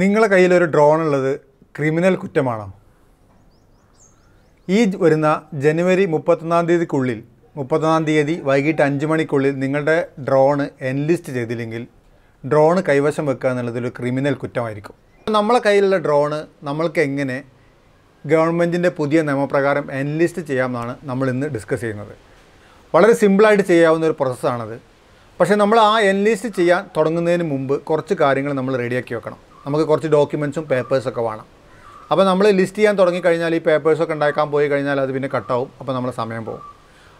നിങ്ങളുടെ കയ്യിലൊരു ഡ്രോൺ ഉള്ളത് ക്രിമിനൽ കുറ്റമാണോ ഈ വരുന്ന ജനുവരി മുപ്പത്തൊന്നാം തീയതിക്കുള്ളിൽ മുപ്പത്തൊന്നാം തീയതി വൈകിട്ട് അഞ്ച് മണിക്കുള്ളിൽ നിങ്ങളുടെ ഡ്രോണ് എൻലിസ്റ്റ് ചെയ്തില്ലെങ്കിൽ ഡ്രോണ് കൈവശം വെക്കുക എന്നുള്ളതൊരു ക്രിമിനൽ കുറ്റമായിരിക്കും നമ്മളെ കയ്യിലുള്ള ഡ്രോണ് നമ്മൾക്ക് എങ്ങനെ ഗവൺമെൻറ്റിൻ്റെ പുതിയ നിയമപ്രകാരം എൻലിസ്റ്റ് ചെയ്യാമെന്നാണ് നമ്മൾ ഇന്ന് ഡിസ്കസ് ചെയ്യുന്നത് വളരെ സിമ്പിളായിട്ട് ചെയ്യാവുന്ന ഒരു പ്രോസസ്സാണത് പക്ഷേ നമ്മൾ ആ എൻലിസ്റ്റ് ചെയ്യാൻ തുടങ്ങുന്നതിന് മുമ്പ് കുറച്ച് കാര്യങ്ങൾ നമ്മൾ റെഡിയാക്കി വെക്കണം നമുക്ക് കുറച്ച് ഡോക്യുമെൻസും പേപ്പേഴ്സൊക്കെ വേണം അപ്പോൾ നമ്മൾ ലിസ്റ്റ് ചെയ്യാൻ തുടങ്ങിക്കഴിഞ്ഞാൽ ഈ പേപ്പേഴ്സൊക്കെ ഉണ്ടാക്കാൻ പോയി കഴിഞ്ഞാൽ അത് പിന്നെ കട്ടാവും അപ്പോൾ നമ്മൾ സമയം പോകും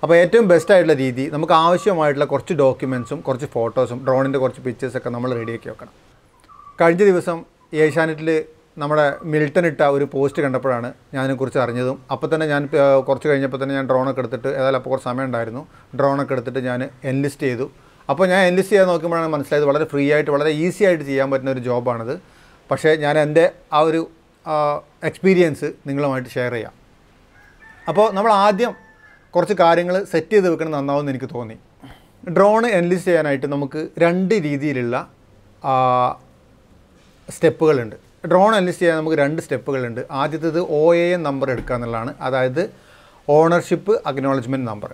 അപ്പോൾ ഏറ്റവും ബെസ്റ്റ് ആയിട്ടുള്ള രീതി നമുക്ക് ആവശ്യമായിട്ടുള്ള കുറച്ച് ഡോക്യുമെൻസും കുറച്ച് ഫോട്ടോസും ഡ്രോണിൻ്റെ കുറച്ച് പിക്ചേഴ്സൊക്കെ നമ്മൾ റെഡിയാക്കി വെക്കണം കഴിഞ്ഞ ദിവസം ഏഷ്യാനെറ്റിൽ നമ്മുടെ മിൽട്ടൺ ഇട്ട ഒരു പോസ്റ്റ് കണ്ടപ്പോഴാണ് ഞാനതിനെക്കുറിച്ച് അറിഞ്ഞതും അപ്പോൾ തന്നെ ഞാൻ കുറച്ച് കഴിഞ്ഞപ്പോൾ തന്നെ ഞാൻ ഡ്രോണൊക്കെ എടുത്തിട്ട് ഏതായാലും അപ്പോൾ കുറച്ച് സമയം ഉണ്ടായിരുന്നു ഡ്രോണൊക്കെ എടുത്തിട്ട് ഞാൻ എൻലിസ്റ്റ് ചെയ്തു അപ്പോൾ ഞാൻ എൻലിസ്റ്റ് ചെയ്യാൻ നോക്കുമ്പോഴാണ് മനസ്സിലായത് വളരെ ഫ്രീ ആയിട്ട് വളരെ ഈസി ആയിട്ട് ചെയ്യാൻ പറ്റുന്ന ഒരു ജോബാണത് പക്ഷേ ഞാൻ എൻ്റെ ആ ഒരു എക്സ്പീരിയൻസ് നിങ്ങളുമായിട്ട് ഷെയർ ചെയ്യാം അപ്പോൾ നമ്മൾ ആദ്യം കുറച്ച് കാര്യങ്ങൾ സെറ്റ് ചെയ്ത് വെക്കണം നന്നാവുമെന്ന് എനിക്ക് തോന്നി ഡ്രോൺ എൻലിസ്റ്റ് ചെയ്യാനായിട്ട് നമുക്ക് രണ്ട് രീതിയിലുള്ള സ്റ്റെപ്പുകളുണ്ട് ഡ്രോൺ എൻലിസ്റ്റ് ചെയ്യാൻ നമുക്ക് രണ്ട് സ്റ്റെപ്പുകളുണ്ട് ആദ്യത്തേത് ഒ എ എൻ നമ്പർ എടുക്കുക എന്നുള്ളതാണ് അതായത് ഓണർഷിപ്പ് അക്നോളജ്മെൻറ്റ് നമ്പർ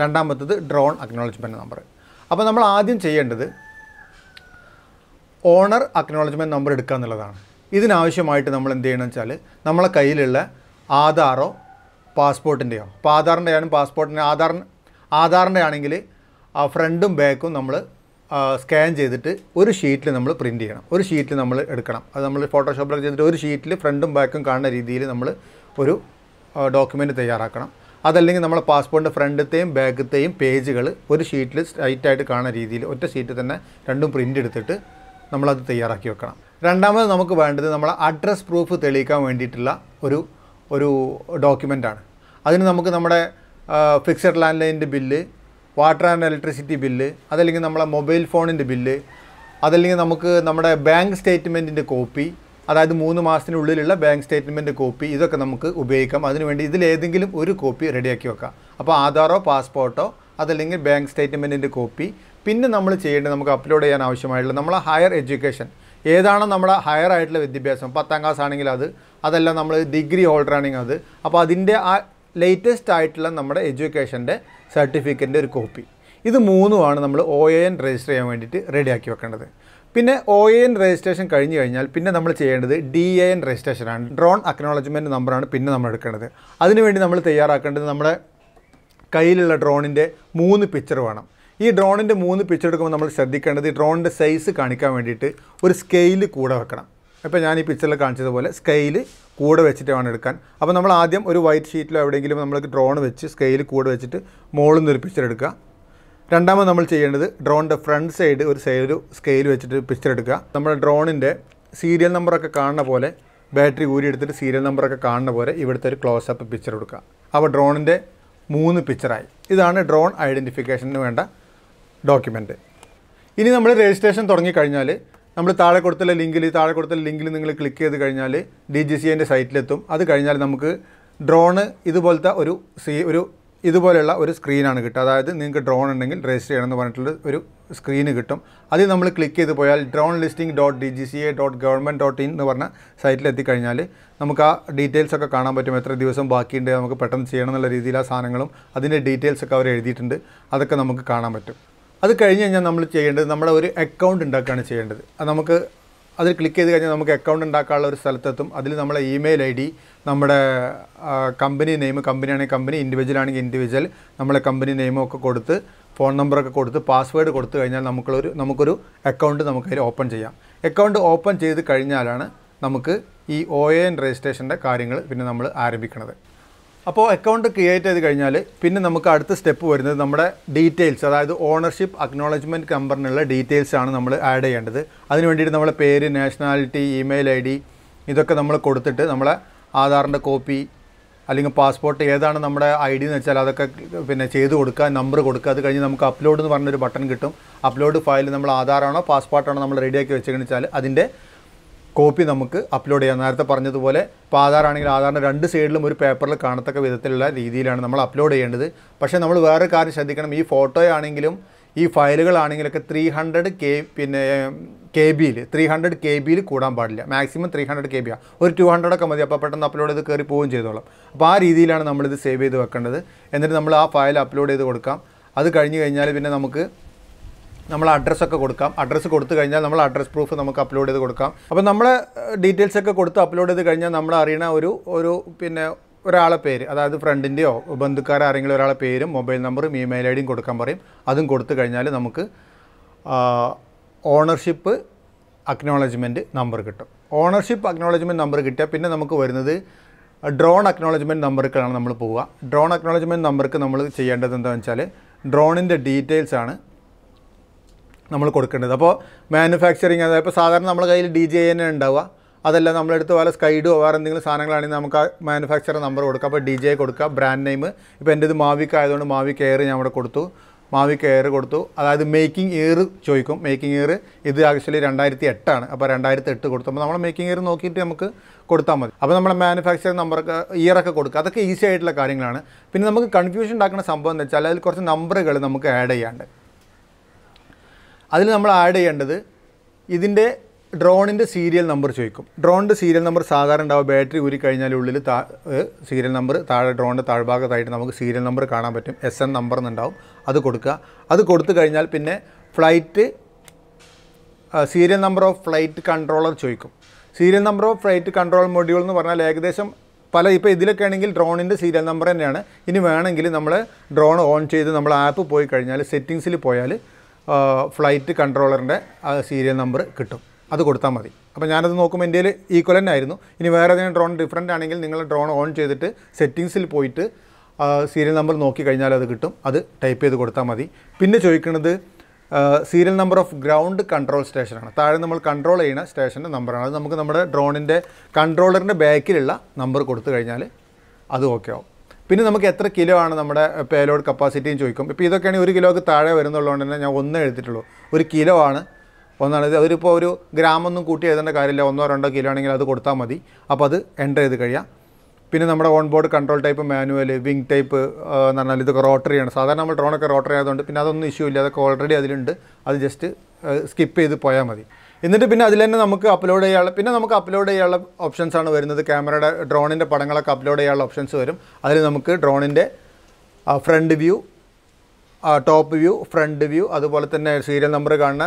രണ്ടാമത്തത് ഡ്രോൺ അക്നോളജ്മെൻറ്റ് നമ്പർ അപ്പോൾ നമ്മൾ ആദ്യം ചെയ്യേണ്ടത് ഓണർ അക്നോളജ്മെൻറ്റ് നമ്പർ എടുക്കുക എന്നുള്ളതാണ് ഇതിനാവശ്യമായിട്ട് നമ്മൾ എന്ത് ചെയ്യണം വെച്ചാൽ നമ്മളെ കയ്യിലുള്ള ആധാറോ പാസ്പോർട്ടിൻ്റെയോ അപ്പോൾ ആധാറിൻ്റെ ആണ് പാസ്പോർട്ടിൻ്റെ ആധാറിന് ആധാറിൻ്റെ ആണെങ്കിൽ ആ ഫ്രണ്ടും ബാക്കും നമ്മൾ സ്കാൻ ചെയ്തിട്ട് ഒരു ഷീറ്റിൽ നമ്മൾ പ്രിൻ്റ് ചെയ്യണം ഒരു ഷീറ്റിൽ നമ്മൾ എടുക്കണം അത് നമ്മൾ ഫോട്ടോഷോപ്പിലൊക്കെ ചെയ്തിട്ട് ഒരു ഷീറ്റിൽ ഫ്രണ്ടും ബാക്കും കാണുന്ന രീതിയിൽ നമ്മൾ ഒരു ഡോക്യുമെൻ്റ് തയ്യാറാക്കണം അതല്ലെങ്കിൽ നമ്മളെ പാസ്പോർട്ടിൻ്റെ ഫ്രണ്ടത്തെയും ബാക്കത്തെയും പേജുകൾ ഒരു ഷീറ്റിൽ സ്ട്രൈറ്റായിട്ട് കാണുന്ന രീതിയിൽ ഒറ്റ ഷീറ്റിൽ തന്നെ രണ്ടും പ്രിൻ്റ് എടുത്തിട്ട് നമ്മളത് തയ്യാറാക്കി വെക്കണം രണ്ടാമത് നമുക്ക് വേണ്ടത് നമ്മളെ അഡ്രസ് പ്രൂഫ് തെളിയിക്കാൻ വേണ്ടിയിട്ടുള്ള ഒരു ഒരു ഡോക്യുമെൻ്റാണ് അതിന് നമുക്ക് നമ്മുടെ ഫിക്സഡ് ലാൻഡ് ലൈനിൻ്റെ bill water and electricity bill അതല്ലെങ്കിൽ നമ്മളെ മൊബൈൽ ഫോണിൻ്റെ ബില്ല് അതല്ലെങ്കിൽ നമുക്ക് നമ്മുടെ ബാങ്ക് സ്റ്റേറ്റ്മെൻറ്റിൻ്റെ കോപ്പി അതായത് മൂന്ന് മാസത്തിനുള്ളിലുള്ള ബാങ്ക് സ്റ്റേറ്റ്മെൻറ്റ് കോപ്പി ഇതൊക്കെ നമുക്ക് ഉപയോഗിക്കാം അതിനുവേണ്ടി ഇതിലേതെങ്കിലും ഒരു കോപ്പി റെഡിയാക്കി വെക്കാം അപ്പോൾ ആധാറോ പാസ്പോർട്ടോ അതല്ലെങ്കിൽ ബാങ്ക് സ്റ്റേറ്റ്മെൻറ്റിൻ്റെ കോപ്പി പിന്നെ നമ്മൾ ചെയ്യേണ്ടത് നമുക്ക് അപ്ലോഡ് ചെയ്യാൻ ആവശ്യമായിട്ടുള്ള നമ്മളെ ഹയർ എഡ്യൂക്കേഷൻ ഏതാണോ നമ്മുടെ ഹയർ ആയിട്ടുള്ള വിദ്യാഭ്യാസം പത്താം ക്ലാസ് ആണെങ്കിൽ അത് അതല്ല നമ്മൾ ഡിഗ്രി ഹോൾഡർ ആണെങ്കിൽ അത് അപ്പോൾ അതിൻ്റെ ആ ലേറ്റസ്റ്റ് ആയിട്ടുള്ള നമ്മുടെ എഡ്യൂക്കേഷൻ്റെ സർട്ടിഫിക്കറ്റിൻ്റെ ഒരു കോപ്പി ഇത് മൂന്നുമാണ് നമ്മൾ ഒ എ എൻ രജിസ്റ്റർ ചെയ്യാൻ വേണ്ടിയിട്ട് റെഡിയാക്കി വെക്കേണ്ടത് പിന്നെ ഒ എൻ രജിസ്ട്രേഷൻ കഴിഞ്ഞു കഴിഞ്ഞാൽ പിന്നെ നമ്മൾ ചെയ്യേണ്ടത് ഡി എ എൻ രജിസ്ട്രേഷനാണ് ഡ്രോൺ അക്നോളജ്മെൻറ്റ് നമ്പറാണ് പിന്നെ നമ്മൾ എടുക്കേണ്ടത് അതിനുവേണ്ടി നമ്മൾ തയ്യാറാക്കേണ്ടത് നമ്മുടെ കയ്യിലുള്ള ഡ്രോണിൻ്റെ മൂന്ന് പിക്ചർ വേണം ഈ ഡ്രോണിൻ്റെ മൂന്ന് പിക്ചർ എടുക്കുമ്പോൾ നമ്മൾ ശ്രദ്ധിക്കേണ്ടത് ഡ്രോണിൻ്റെ സൈസ് കാണിക്കാൻ വേണ്ടിയിട്ട് ഒരു സ്കെയിൽ കൂടെ വെക്കണം ഇപ്പോൾ ഞാൻ ഈ പിക്ചറിൽ കാണിച്ചതുപോലെ സ്കെയിൽ കൂടെ വെച്ചിട്ട് വേണം എടുക്കാൻ അപ്പോൾ നമ്മൾ ആദ്യം ഒരു വൈറ്റ് ഷീറ്റിലോ എവിടെയെങ്കിലും നമ്മൾ ഡ്രോൺ വെച്ച് സ്കെയിൽ കൂടെ വെച്ചിട്ട് മുകളിൽ ഒരു പിക്ചർ എടുക്കുക രണ്ടാമത് നമ്മൾ ചെയ്യേണ്ടത് ഡ്രോണിൻ്റെ ഫ്രണ്ട് സൈഡ് ഒരു സൈഡ് സ്കെയിൽ വെച്ചിട്ട് പിക്ചർ എടുക്കുക നമ്മുടെ ഡ്രോണിൻ്റെ സീരിയൽ നമ്പറൊക്കെ കാണുന്ന പോലെ ബാറ്ററി ഊരി എടുത്തിട്ട് സീരിയൽ നമ്പറൊക്കെ കാണുന്ന പോലെ ഇവിടുത്തെ ഒരു ക്ലോസ് അപ്പ് പിക്ചർ എടുക്കുക അപ്പോൾ ഡ്രോണിൻ്റെ മൂന്ന് പിക്ചറായി ഇതാണ് ഡ്രോൺ ഐഡൻറ്റിഫിക്കേഷന് വേണ്ട ഡോക്യുമെൻ്റ് ഇനി നമ്മൾ രജിസ്ട്രേഷൻ തുടങ്ങിക്കഴിഞ്ഞാൽ നമ്മൾ താഴെ കൊടുത്തുള്ള ലിങ്കിൽ താഴെ കൊടുത്തുള്ള ലിങ്കിൽ നിങ്ങൾ ക്ലിക്ക് ചെയ്ത് കഴിഞ്ഞാൽ ഡി ജി സി എൻ്റെ സൈറ്റിലെത്തും അത് കഴിഞ്ഞാൽ നമുക്ക് ഡ്രോണ് ഇതുപോലത്തെ ഒരു സി ഒരു ഇതുപോലെയുള്ള ഒരു സ്ക്രീനാണ് കിട്ടുക അതായത് നിങ്ങൾക്ക് ഡ്രോൺ ഉണ്ടെങ്കിൽ രജിസ്റ്റർ എന്ന് പറഞ്ഞിട്ടുള്ള ഒരു സ്ക്രീന് കിട്ടും അതിൽ നമ്മൾ ക്ലിക്ക് ചെയ്ത് പോയാൽ drone listing dot D G C A dot government dot in എന്ന് പറഞ്ഞ സൈറ്റിലെത്തിക്കഴിഞ്ഞാൽ നമുക്ക് ആ ഡീറ്റെയിൽസ് ഒക്കെ കാണാൻ പറ്റും എത്ര ദിവസം ബാക്കിയുണ്ട് നമുക്ക് പെട്ടെന്ന് ചെയ്യണം എന്നുള്ള രീതിയിൽ ആ സാധനങ്ങളും അതിൻ്റെ ഡീറ്റെയിൽസ് ഒക്കെ അവർ എഴുതിയിട്ടുണ്ട് അതൊക്കെ നമുക്ക് കാണാൻ പറ്റും അത് കഴിഞ്ഞ് കഴിഞ്ഞാൽ നമ്മൾ ചെയ്യേണ്ടത് നമ്മളെ ഒരു അക്കൗണ്ട് ഉണ്ടാക്കുകയാണ് ചെയ്യേണ്ടത് അത് നമുക്ക് അതിൽ ക്ലിക്ക് ചെയ്ത് കഴിഞ്ഞാൽ നമുക്ക് അക്കൗണ്ട് ഉണ്ടാക്കാനുള്ള ഒരു സ്ഥലത്തെത്തും അതിൽ നമ്മളെ ഇമെയിൽ ഐ ഡി നമ്മുടെ കമ്പനി നെയിം കമ്പനി ആണെങ്കിൽ കമ്പനി ഇൻഡിവിജ്വൽ ആണെങ്കിൽ ഇൻഡിവിജ്വൽ നമ്മളെ കമ്പനി നെയിമും ഒക്കെ കൊടുത്ത് ഫോൺ നമ്പറൊക്കെ കൊടുത്ത് പാസ്വേഡ് കൊടുത്തു കഴിഞ്ഞാൽ നമുക്കുള്ളൊരു നമുക്കൊരു അക്കൗണ്ട് നമുക്ക് അതിൽ ഓപ്പൺ ചെയ്യാം അക്കൗണ്ട് ഓപ്പൺ ചെയ്ത് കഴിഞ്ഞാലാണ് നമുക്ക് ഈ ഒ എൻ രജിസ്ട്രേഷൻ്റെ കാര്യങ്ങൾ പിന്നെ നമ്മൾ ആരംഭിക്കുന്നത് അപ്പോൾ അക്കൗണ്ട് ക്രിയേറ്റ് ചെയ്ത് കഴിഞ്ഞാൽ പിന്നെ നമുക്ക് അടുത്ത സ്റ്റെപ്പ് വരുന്നത് നമ്മുടെ ഡീറ്റെയിൽസ് അതായത് ഓണർഷിപ്പ് അക്നോളജ്മെൻറ്റ് നമ്പറിനുള്ള ഡീറ്റെയിൽസ് ആണ് നമ്മൾ ആഡ് ചെയ്യേണ്ടത് അതിന് വേണ്ടിയിട്ട് നമ്മളെ പേര് നാഷണാലിറ്റി ഇമെയിൽ ഐ ഡി ഇതൊക്കെ നമ്മൾ കൊടുത്തിട്ട് നമ്മളെ ആധാറിൻ്റെ കോപ്പി അല്ലെങ്കിൽ പാസ്പോർട്ട് ഏതാണ് നമ്മുടെ ഐ ഡി എന്ന് വെച്ചാൽ അതൊക്കെ പിന്നെ ചെയ്ത് കൊടുക്കുക നമ്പർ കൊടുക്കുക അത് കഴിഞ്ഞ് നമുക്ക് അപ്ലോഡ് എന്ന് പറഞ്ഞൊരു ബട്ടൺ കിട്ടും അപ്ലോഡ് ഫയൽ നമ്മൾ ആധാറാണോ പാസ്പോർട്ടാണോ നമ്മൾ റെഡിയാക്കി വെച്ചേക്കെന്ന് കഴിഞ്ഞാൽ അതിൻ്റെ കോപ്പി നമുക്ക് അപ്ലോഡ് ചെയ്യാം നേരത്തെ പറഞ്ഞതുപോലെ ഇപ്പോൾ ആധാർ ആണെങ്കിൽ ആധാറിൻ്റെ രണ്ട് സൈഡിലും ഒരു പേപ്പറിൽ കാണത്തക്ക വിധത്തിലുള്ള രീതിയിലാണ് നമ്മൾ അപ്ലോഡ് ചെയ്യേണ്ടത് പക്ഷേ നമ്മൾ വേറെ കാര്യം ശ്രദ്ധിക്കണം ഈ ഫോട്ടോയാണെങ്കിലും ഈ ഫയലുകളാണെങ്കിലൊക്കെ ത്രീ ഹൺഡ്രഡ് കെ പിന്നെ കെ ബിയിൽ ത്രീ ഹൺഡ്രഡ് കെ ബിയിൽ കൂടാൻ പാടില്ല മാക്സിമം ത്രീ ഹൺഡ്രഡ് കെ ബിയാണ് ഒരു ടു ഹൺഡ്രഡൊക്കെ മതി അപ്പോൾ പെട്ടെന്ന് അപ്ലോഡ് ചെയ്ത് കയറി പോവുകയും ചെയ്തോളാം അപ്പോൾ ആ രീതിയിലാണ് നമ്മളിത് സേവ് ചെയ്ത് വെക്കേണ്ടത് എന്നിട്ട് നമ്മൾ ആ ഫയൽ അപ്ലോഡ് ചെയ്ത് കൊടുക്കാം അത് കഴിഞ്ഞ് കഴിഞ്ഞാൽ പിന്നെ നമുക്ക് നമ്മൾ അഡ്രസ്സൊക്കെ കൊടുക്കാം അഡ്രസ്സ് കൊടുത്തു കഴിഞ്ഞാൽ നമ്മൾ അഡ്രസ്സ് പ്രൂഫ് നമുക്ക് അപ്ലോഡ് ചെയ്ത് കൊടുക്കാം അപ്പോൾ നമ്മൾ ഡീറ്റെയിൽസ് ഒക്കെ കൊടുത്ത് അപ്ലോഡ് ചെയ്ത് കഴിഞ്ഞാൽ നമ്മൾ അറിയണ ഒരു ഒരു പിന്നെ ഒരാളെ പേര് അതായത് ഫ്രണ്ടിൻ്റെയോ ബന്ധുക്കാരോ ആരെങ്കിലും ഒരാളെ പേരും മൊബൈൽ നമ്പറും ഇമെയിൽ ഐ ഡിയും കൊടുക്കാൻ പറയും അതും കൊടുത്തു കഴിഞ്ഞാൽ നമുക്ക് ഓണർഷിപ്പ് അക്നോളജ്മെൻറ്റ് നമ്പർ കിട്ടും ഓണർഷിപ്പ് അക്നോളജ്മെൻറ്റ് നമ്പർ കിട്ടിയാൽ പിന്നെ നമുക്ക് വരുന്നത് ഡ്രോൺ അക്നോളജ്മെൻറ്റ് നമ്പർക്കാണ് നമ്മൾ പോവുക ഡ്രോൺ അക്നോളജ്മെൻറ്റ് നമ്പർക്ക് നമ്മൾ ചെയ്യേണ്ടത് എന്താണെന്ന് വെച്ചാൽ ഡ്രോണിൻ്റെ ഡീറ്റെയിൽസ് ആണ് നമ്മൾ കൊടുക്കേണ്ടത് അപ്പോൾ മാനുഫാക്ചറിങ് അതായത് ഇപ്പോൾ സാധാരണ നമ്മുടെ കയ്യിൽ ഡി ജെ തന്നെ ഉണ്ടാവുക അതല്ല നമ്മളെടുത്ത് വല്ല സ്കൈഡോ വേറെ എന്തെങ്കിലും സാധനങ്ങളാണെങ്കിൽ നമുക്ക് ആ മാനുഫാക്ചർ നമ്പർ കൊടുക്കുക അപ്പോൾ ഡി ജെ കൊടുക്കുക ബ്രാൻഡ് നെയിം ഇപ്പോൾ എൻ്റെ ഇത് മാവിക്ക് ആയതുകൊണ്ട് മാവിക്ക് എയർ ഞാൻ അവിടെ കൊടുത്തു മാവിക്ക് എയർ കൊടുത്തു അതായത് മേക്കിംഗ് ഇയർ ചോദിക്കും മേക്കിംഗ് ഇയർ ഇത് ആക്ച്വലി രണ്ടായിരത്തി എട്ടാണ് അപ്പോൾ രണ്ടായിരത്തി എട്ട് കൊടുത്തു അപ്പോൾ നമ്മൾ മേക്കിംഗ് ഇയർ നോക്കിയിട്ട് നമുക്ക് കൊടുത്താൽ മതി അപ്പോൾ നമ്മുടെ മാനുഫാക്ചർ നമ്പറൊക്കെ ഇയറൊക്കെ കൊടുക്കുക അതൊക്കെ ഈസി ആയിട്ടുള്ള കാര്യങ്ങളാണ് പിന്നെ നമുക്ക് കൺഫ്യൂഷൻ ഉണ്ടാക്കുന്ന സംഭവം എന്ന് വെച്ചാൽ അതിൽ കുറച്ച് നമ്പറുകൾ നമുക്ക് ആഡ് ചെയ്യാണ്ട് അതിൽ നമ്മൾ ആഡ് ചെയ്യേണ്ടത് ഇതിൻ്റെ ഡ്രോണിൻ്റെ സീരിയൽ നമ്പർ ചോദിക്കും ഡ്രോണിൻ്റെ സീരിയൽ നമ്പർ സാധാരണ ഉണ്ടാവും ബാറ്ററി ഊരി കഴിഞ്ഞാൽ ഉള്ളിൽ താ സീരിയൽ നമ്പർ താഴെ ഡ്രോണിൻ്റെ താഴ്ഭാഗത്തായിട്ട് നമുക്ക് സീരിയൽ നമ്പർ കാണാൻ പറ്റും എസ് എൻ നമ്പർ എന്നുണ്ടാവും അത് കൊടുക്കുക അത് കൊടുത്തു കഴിഞ്ഞാൽ പിന്നെ flight serial number of flight controller ചോദിക്കും serial number of flight control module എന്ന് പറഞ്ഞാൽ ഏകദേശം പല ഇപ്പോൾ ഇതിലൊക്കെ ആണെങ്കിൽ ഡ്രോണിൻ്റെ സീരിയൽ നമ്പർ തന്നെയാണ് ഇനി വേണമെങ്കിൽ നമ്മൾ ഡ്രോൺ ഓൺ ചെയ്ത് നമ്മൾ ആപ്പ് പോയി കഴിഞ്ഞാൽ സെറ്റിങ്സിൽ പോയാൽ ഫ്ലൈറ്റ് കൺട്രോളറിൻ്റെ സീരിയൽ നമ്പർ കിട്ടും അത് കൊടുത്താൽ മതി അപ്പോൾ ഞാനത് നോക്കുമ്പോൾ ഇന്ത്യയിൽ ഈക്വലൻ്റ് ആയിരുന്നു ഇനി വേറെ ഏതെങ്കിലും ഡ്രോൺ ഡിഫറെൻ്റ് ആണെങ്കിൽ നിങ്ങൾ ഡ്രോൺ ഓൺ ചെയ്തിട്ട് സെറ്റിങ്സിൽ പോയിട്ട് സീരിയൽ നമ്പർ നോക്കി കഴിഞ്ഞാൽ അത് കിട്ടും അത് ടൈപ്പ് ചെയ്ത് കൊടുത്താൽ മതി പിന്നെ ചോദിക്കുന്നത് serial number of ground control സ്റ്റേഷനാണ് താഴെ നമ്മൾ കൺട്രോൾ ചെയ്യുന്ന സ്റ്റേഷൻ്റെ നമ്പറാണ് അത് നമുക്ക് നമ്മുടെ ഡ്രോണിൻ്റെ കൺട്രോളറിൻ്റെ ബാക്കിലുള്ള നമ്പർ കൊടുത്തു കഴിഞ്ഞാൽ അത് ഓക്കെ ആവും പിന്നെ നമുക്ക് എത്ര കിലോ ആണ് നമ്മുടെ പേലോഡ് കപ്പാസിറ്റിയും ചോദിക്കും ഇപ്പോൾ ഇതൊക്കെയാണെങ്കിൽ ഒരു കിലോക്ക് താഴെ വരുന്നുള്ളതുകൊണ്ട് തന്നെ ഞാൻ ഒന്നേ എഴുതിയിട്ടുള്ളൂ ഒരു കിലോ ആണ് ഒന്നാണ് ഇത് അതിലിപ്പോൾ ഒരു ഗ്രാമൊന്നും കൂട്ടി എഴുതേണ്ട കാര്യമില്ല ഒന്നോ രണ്ടോ കിലോ ആണെങ്കിൽ അത് കൊടുത്താൽ മതി അപ്പോൾ അത് എൻ്റർ ചെയ്ത് കഴിയാം പിന്നെ നമ്മുടെ on board control type manual wing type എന്ന് പറഞ്ഞാൽ ഇതൊക്കെ ആണ് സാധാരണ നമ്മൾ ഡ്രോണൊക്കെ റോട്ടറി ആയതുകൊണ്ട് പിന്നെ അതൊന്നും ഇഷ്യൂ ഇല്ല അതൊക്കെ ഓൾറെഡി അതിലുണ്ട് അത് ജസ്റ്റ് സ്കിപ്പ് ചെയ്ത് പോയാൽ മതി എന്നിട്ട് പിന്നെ അതിൽ തന്നെ നമുക്ക് അപ്ലോഡ് ചെയ്യാനുള്ള പിന്നെ നമുക്ക് അപ്ലോഡ് ചെയ്യാനുള്ള ഓപ്ഷൻസ് ആണ് വരുന്നത് ക്യാമറയുടെ ഡ്രോണിൻ്റെ പടങ്ങളൊക്കെ അപ്ലോഡ് ചെയ്യാനുള്ള ഓപ്ഷൻസ് വരും അതിൽ നമുക്ക് ഡ്രോണിൻ്റെ front view top view front view അതുപോലെ തന്നെ സീരിയൽ നമ്പർ കാണുന്ന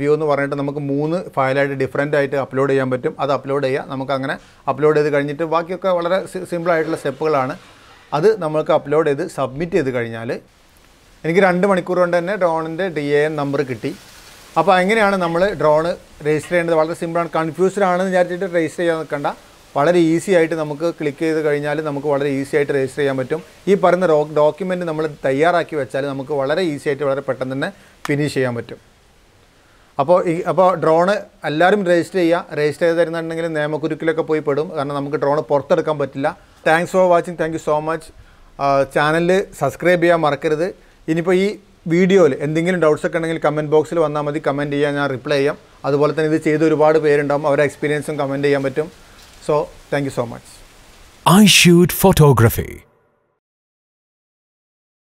വ്യൂ എന്ന് പറഞ്ഞിട്ട് നമുക്ക് മൂന്ന് ഫയലായിട്ട് ഡിഫറെൻ്റ് ആയിട്ട് അപ്ലോഡ് ചെയ്യാൻ പറ്റും അത് അപ്ലോഡ് ചെയ്യാം നമുക്ക് അങ്ങനെ അപ്ലോഡ് ചെയ്ത് കഴിഞ്ഞിട്ട് ബാക്കിയൊക്കെ വളരെ സിമ്പിളായിട്ടുള്ള സ്റ്റെപ്പുകളാണ് അത് നമുക്ക് അപ്ലോഡ് ചെയ്ത് സബ്മിറ്റ് ചെയ്ത് കഴിഞ്ഞാൽ എനിക്ക് രണ്ട് മണിക്കൂർ കൊണ്ട് തന്നെ ഡ്രോണിൻ്റെ ഡി എ എൻ നമ്പർ കിട്ടി അപ്പോൾ എങ്ങനെയാണ് നമ്മൾ ഡ്രോണ് രജിസ്റ്റർ ചെയ്യേണ്ടത് വളരെ സിമ്പിളാണ് കൺഫ്യൂസ്ഡ് ആണെന്ന് വിചാരിച്ചിട്ട് രജിസ്റ്റർ ചെയ്യാൻ നിൽക്കേണ്ട വളരെ ഈസി ആയിട്ട് നമുക്ക് ക്ലിക്ക് ചെയ്ത് കഴിഞ്ഞാൽ നമുക്ക് വളരെ ഈസി ആയിട്ട് രജിസ്റ്റർ ചെയ്യാൻ പറ്റും ഈ പറയുന്ന ഡോക്യുമെൻ്റ് നമ്മൾ തയ്യാറാക്കി വെച്ചാൽ നമുക്ക് വളരെ ഈസി ആയിട്ട് വളരെ പെട്ടെന്ന് തന്നെ ഫിനിഷ് ചെയ്യാൻ പറ്റും അപ്പോൾ ഈ അപ്പോൾ ഡ്രോണ് എല്ലാവരും രജിസ്റ്റർ ചെയ്യുക രജിസ്റ്റർ ചെയ്ത് തരുന്നുണ്ടെങ്കിൽ നിയമക്കുരുക്കിലൊക്കെ പോയി പെടും കാരണം നമുക്ക് ഡ്രോണ് പുറത്തെടുക്കാൻ പറ്റില്ല thanks for watching thank so much ചാനലിൽ സബ്സ്ക്രൈബ് ചെയ്യാൻ മറക്കരുത് ഇനിയിപ്പോൾ ഈ വീഡിയോയിൽ എന്തെങ്കിലും ഡൗട്ട്സ് ഒക്കെ ഉണ്ടെങ്കിൽ കമൻറ്റ് ബോക്സിൽ വന്നാൽ മതി കമൻറ്റ് ചെയ്യാൻ ഞാൻ റിപ്ലൈ ചെയ്യാം അതുപോലെ തന്നെ ഇത് ചെയ്ത് ഒരുപാട് പേരുണ്ടാവും അവരുടെ എക്സ്പീരിയൻസും കമൻറ്റ് ചെയ്യാൻ പറ്റും so thank so much I shoot photography